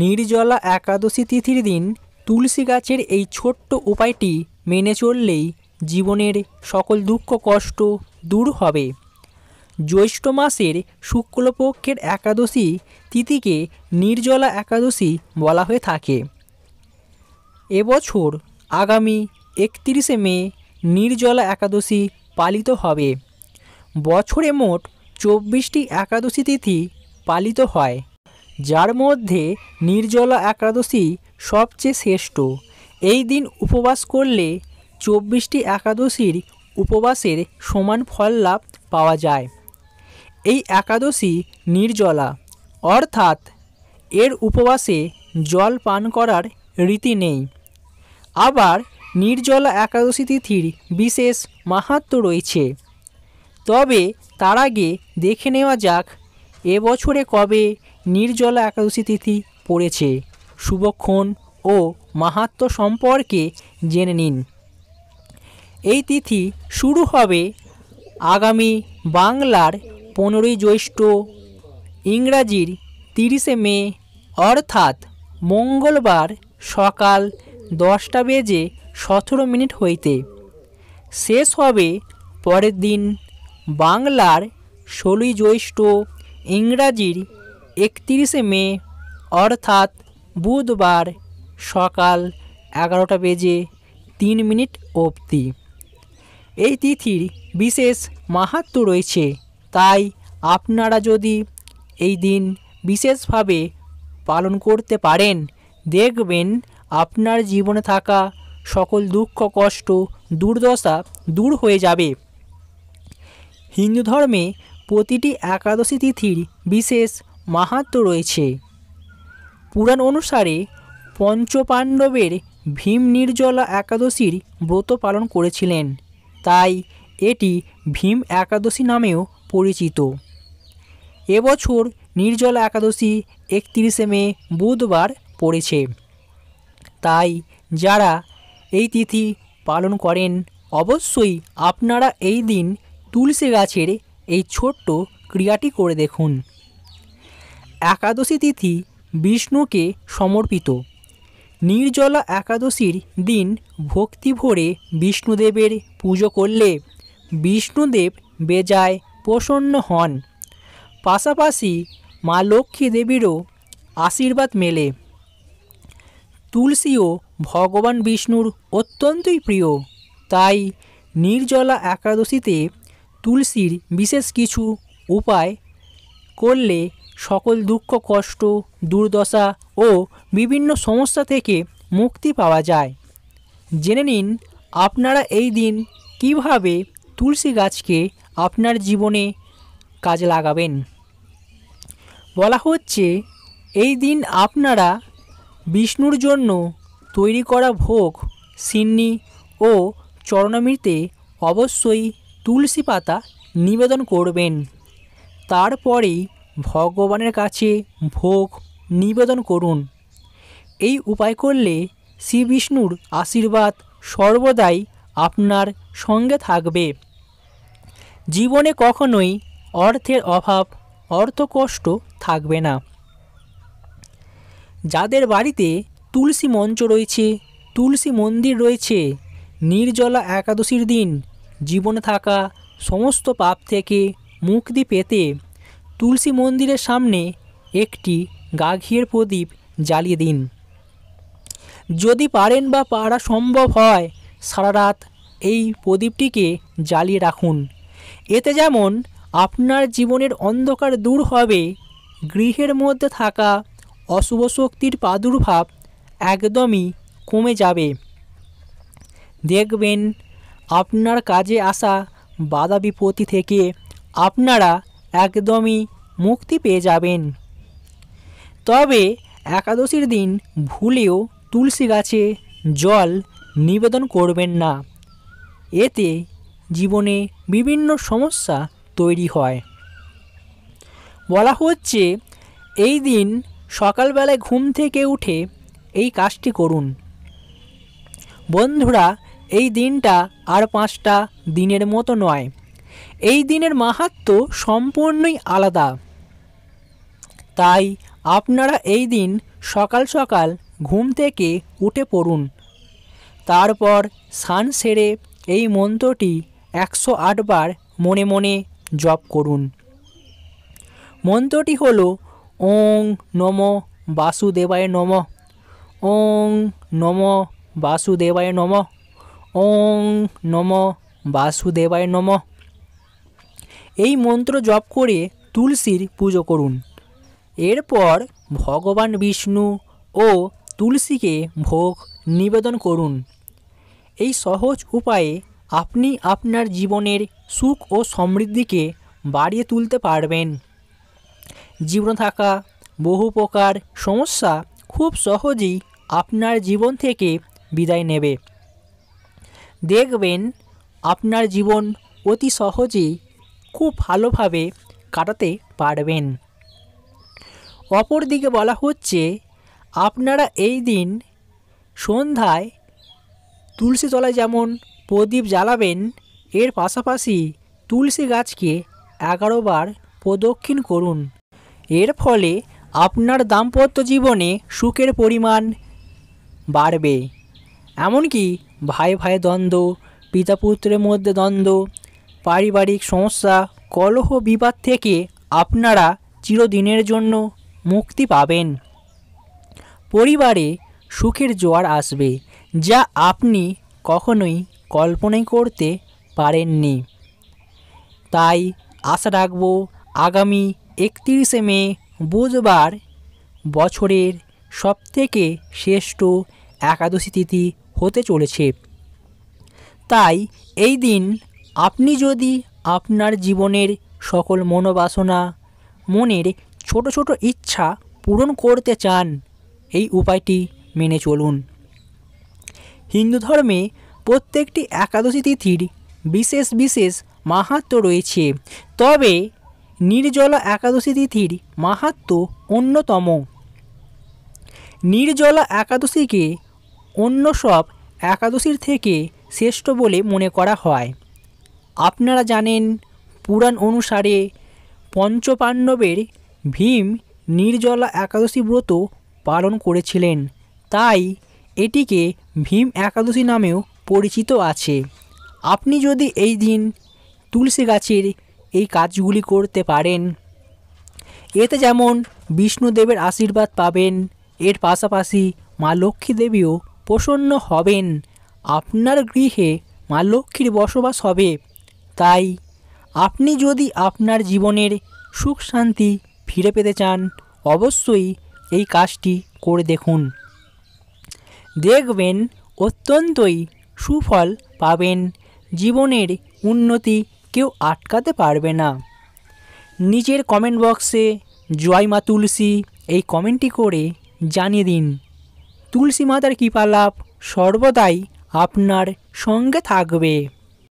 নির্জলা একাদশী তিথির দিন তুলসী গাছের এই ছোট্ট উপায়টি মেনে চললেই জীবনের সকল দুঃখ কষ্ট দূর হবে জ্যৈষ্ঠ মাসের শুক্লপক্ষের একাদশী তিথিকে নির্জলা একাদশী বলা হয়ে থাকে এবছর আগামী একত্রিশে মে নির্জলা একাদশী পালিত হবে বছরে মোট চব্বিশটি একাদশী তিথি পালিত হয় যার মধ্যে নির্জলা একাদশী সবচেয়ে শ্রেষ্ঠ এই দিন উপবাস করলে চব্বিশটি একাদশীর উপবাসের সমান ফল লাভ পাওয়া যায় এই একাদশী নির্জলা অর্থাৎ এর উপবাসে জল পান করার রীতি নেই আবার নির্জলা একাদশী তিথির বিশেষ মাহাত্ম রয়েছে তবে তার আগে দেখে নেওয়া যাক এবছরে কবে নির্জলা একাদশী তিথি পড়েছে শুভক্ষণ ও মাহাত্ম সম্পর্কে জেনে নিন এই তিথি শুরু হবে আগামী বাংলার পনেরোই জ্যৈষ্ঠ ইংরাজির তিরিশে মে অর্থাৎ মঙ্গলবার সকাল দশটা বেজে সতেরো মিনিট হইতে শেষ হবে পরের দিন বাংলার ষোলোই জ্যৈষ্ঠ ইংরাজির একত্রিশে মে অর্থাৎ বুধবার সকাল এগারোটা বেজে তিন মিনিট অবধি এই তিথির বিশেষ মাহাত্ম রয়েছে তাই আপনারা যদি এই দিন বিশেষভাবে পালন করতে পারেন দেখবেন আপনার জীবনে থাকা সকল দুঃখ কষ্ট দুর্দশা দূর হয়ে যাবে হিন্দু ধর্মে প্রতিটি একাদশী তিথির বিশেষ মাহাত্ম রয়েছে পুরাণ অনুসারে পঞ্চপাণ্ডবের ভীম নির্জলা একাদশীর ব্রত পালন করেছিলেন তাই এটি ভীম একাদশী নামেও পরিচিত এবছর নির্জলা একাদশী একত্রিশে মে বুধবার পড়েছে তাই যারা এই তিথি পালন করেন অবশ্যই আপনারা এই দিন তুলসী গাছের এই ছোট্ট ক্রিয়াটি করে দেখুন একাদশী তিথি বিষ্ণুকে সমর্পিত নির্জলা একাদশীর দিন ভক্তি ভরে বিষ্ণুদেবের পুজো করলে বিষ্ণুদেব বেজায় প্রসন্ন হন পাশাপাশি মা লক্ষ্মী দেবীরও আশীর্বাদ মেলে তুলসীও ভগবান বিষ্ণুর অত্যন্তই প্রিয় তাই নির্জলা একাদশীতে তুলসীর বিশেষ কিছু উপায় করলে সকল দুঃখ কষ্ট দুর্দশা ও বিভিন্ন সমস্যা থেকে মুক্তি পাওয়া যায় জেনে নিন আপনারা এই দিন কিভাবে তুলসী গাছকে আপনার জীবনে কাজে লাগাবেন বলা হচ্ছে এই দিন আপনারা বিষ্ণুর জন্য তৈরি করা ভোগ সিন্নি ও চরণামৃতে অবশ্যই তুলসী পাতা নিবেদন করবেন তারপরেই ভগবানের কাছে ভোগ নিবেদন করুন এই উপায় করলে শ্রী বিষ্ণুর আশীর্বাদ সর্বদাই আপনার সঙ্গে থাকবে জীবনে কখনোই অর্থের অভাব অর্থকষ্ট থাকবে না যাদের বাড়িতে তুলসী মঞ্চ রয়েছে তুলসী মন্দির রয়েছে নির্জলা একাদশীর দিন জীবনে থাকা সমস্ত পাপ থেকে মুক্তি পেতে তুলসী মন্দিরের সামনে একটি গা ঘিয়ের প্রদীপ জ্বালিয়ে দিন যদি পারেন বা পারা সম্ভব হয় সারা রাত এই প্রদীপটিকে জ্বালিয়ে রাখুন এতে যেমন আপনার জীবনের অন্ধকার দূর হবে গৃহের মধ্যে থাকা অশুভ শক্তির প্রাদুর্ভাব একদমই কমে যাবে দেখবেন আপনার কাজে আসা বাধা বিপত্তি থেকে আপনারা একদমই মুক্তি পেয়ে যাবেন তবে একাদশীর দিন ভুলেও তুলসী গাছে জল নিবেদন করবেন না এতে জীবনে বিভিন্ন সমস্যা তৈরি হয় বলা হচ্ছে এই দিন সকালবেলায় ঘুম থেকে উঠে এই কাজটি করুন বন্ধুরা এই দিনটা আর পাঁচটা দিনের মতো নয় এই দিনের মাহাত্ম সম্পূর্ণই আলাদা তাই আপনারা এই দিন সকাল সকাল ঘুম থেকে উঠে পড়ুন তারপর স্নান সেরে এই মন্ত্রটি একশো আটবার মনে মনে জপ করুন মন্ত্রটি হল ওং নম বাসুদেবায় নম ওং নম বাসুদেবায় নম ওং নম বাসুদেবায় নম এই মন্ত্র জপ করে তুলসীর পুজো করুন এরপর ভগবান বিষ্ণু ও তুলসীকে ভোগ নিবেদন করুন এই সহজ উপায়ে আপনি আপনার জীবনের সুখ ও সমৃদ্ধিকে বাড়িয়ে তুলতে পারবেন জীবনে থাকা বহু প্রকার সমস্যা খুব সহজেই আপনার জীবন থেকে বিদায় নেবে দেখবেন আপনার জীবন অতি সহজেই খুব ভালোভাবে কাটাতে পারবেন অপরদিকে বলা হচ্ছে আপনারা এই দিন সন্ধ্যায় তুলসী তলায় যেমন প্রদীপ জ্বালাবেন এর পাশাপাশি তুলসী গাছকে এগারো বার প্রদক্ষিণ করুন এর ফলে আপনার দাম্পত্য জীবনে সুখের পরিমাণ বাড়বে এমনকি ভাই ভাই দ্বন্দ্ব পিতা পুত্রের মধ্যে দ্বন্দ্ব পারিবারিক সমস্যা কলহ বিবাদ থেকে আপনারা চিরদিনের জন্য মুক্তি পাবেন পরিবারে সুখের জোয়ার আসবে যা আপনি কখনোই কল্পনাই করতে পারেননি তাই আশা রাখব আগামী একত্রিশে মে বুধবার বছরের সবথেকে শ্রেষ্ঠ একাদশী তিথি হতে চলেছে তাই এই দিন আপনি যদি আপনার জীবনের সকল মনোবাসনা মনের ছোট ছোট ইচ্ছা পূরণ করতে চান এই উপায়টি মেনে চলুন হিন্দু ধর্মে প্রত্যেকটি একাদশী তিথির বিশেষ বিশেষ মাহাত্ম রয়েছে তবে নির্জলা একাদশী তিথির মাহাত্ম অন্যতম নির্জলা একাদশীকে অন্য সব একাদশীর থেকে শ্রেষ্ঠ বলে মনে করা হয় আপনারা জানেন পুরাণ অনুসারে পঞ্চপাণ্ডবের ভীম নির্জলা একাদশী ব্রত পালন করেছিলেন তাই এটিকে ভীম একাদশী নামেও পরিচিত আছে আপনি যদি এই দিন তুলসী গাছের এই কাজগুলি করতে পারেন এতে যেমন বিষ্ণুদেবের আশীর্বাদ পাবেন এর পাশাপাশি মা লক্ষ্মী দেবীও প্রসন্ন হবেন আপনার গৃহে মা লক্ষ্মীর বসবাস হবে তাই আপনি যদি আপনার জীবনের সুখ শান্তি ফিরে পেতে চান অবশ্যই এই কাজটি করে দেখুন দেখবেন অত্যন্তই সুফল পাবেন জীবনের উন্নতি কেউ আটকাতে পারবে না নিচের কমেন্ট বক্সে জয় মা তুলসী এই কমেন্টটি করে জানিয়ে দিন তুলসী মাতার কৃপালাভ সর্বদাই আপনার সঙ্গে থাকবে